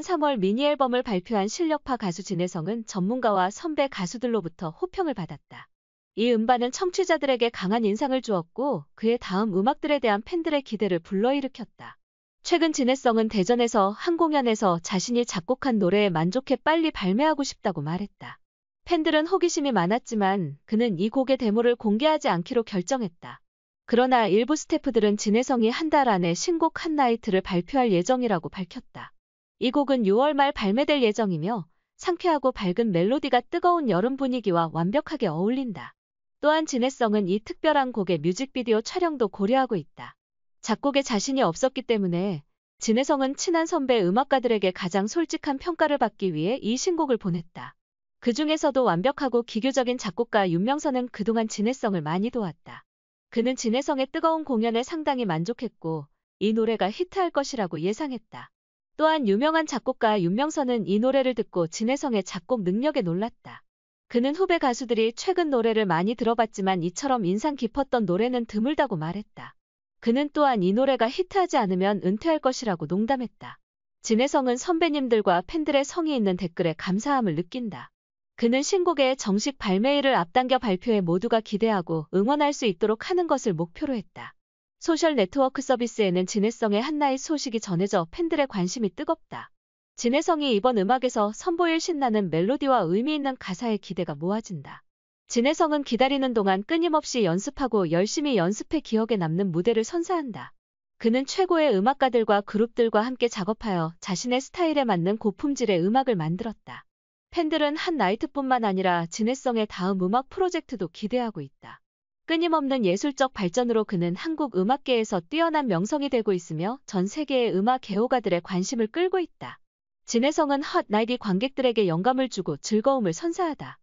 3월 미니앨범을 발표한 실력파 가수 진혜성은 전문가와 선배 가수들로부터 호평을 받았다. 이 음반은 청취자들에게 강한 인상을 주었고 그의 다음 음악들에 대한 팬들의 기대를 불러일으켰다. 최근 진혜성은 대전에서 한 공연에서 자신이 작곡한 노래에 만족해 빨리 발매하고 싶다고 말했다. 팬들은 호기심이 많았지만 그는 이 곡의 데모를 공개하지 않기로 결정했다. 그러나 일부 스태프들은 진혜성이한 달 안에 신곡 한나이트를 발표할 예정이라고 밝혔다. 이 곡은 6월 말 발매될 예정이며 상쾌하고 밝은 멜로디가 뜨거운 여름 분위기와 완벽하게 어울린다. 또한 진해성은 이 특별한 곡의 뮤직비디오 촬영도 고려하고 있다. 작곡에 자신이 없었기 때문에 진해성은 친한 선배 음악가들에게 가장 솔직한 평가를 받기 위해 이 신곡을 보냈다. 그 중에서도 완벽하고 기교적인 작곡가 윤명선은 그동안 진해성을 많이 도왔다. 그는 진해성의 뜨거운 공연에 상당히 만족했고 이 노래가 히트할 것이라고 예상했다. 또한 유명한 작곡가 윤명선은 이 노래를 듣고 진혜성의 작곡 능력에 놀랐다. 그는 후배 가수들이 최근 노래를 많이 들어봤지만 이처럼 인상 깊었던 노래는 드물다고 말했다. 그는 또한 이 노래가 히트하지 않으면 은퇴할 것이라고 농담했다. 진혜성은 선배님들과 팬들의 성이 있는 댓글에 감사함을 느낀다. 그는 신곡의 정식 발매일을 앞당겨 발표해 모두가 기대하고 응원할 수 있도록 하는 것을 목표로 했다. 소셜 네트워크 서비스에는 진해성의 한나의 소식이 전해져 팬들의 관심이 뜨겁다. 진해성이 이번 음악에서 선보일 신나는 멜로디와 의미 있는 가사의 기대가 모아진다. 진해성은 기다리는 동안 끊임없이 연습하고 열심히 연습해 기억에 남는 무대를 선사한다. 그는 최고의 음악가들과 그룹들과 함께 작업하여 자신의 스타일에 맞는 고품질의 음악을 만들었다. 팬들은 한 나이트뿐만 아니라 진해성의 다음 음악 프로젝트도 기대하고 있다. 끊임없는 예술적 발전으로 그는 한국 음악계에서 뛰어난 명성이 되고 있으며 전 세계의 음악 개호가들의 관심을 끌고 있다. 진혜성은헛 나이디 관객들에게 영감을 주고 즐거움을 선사하다.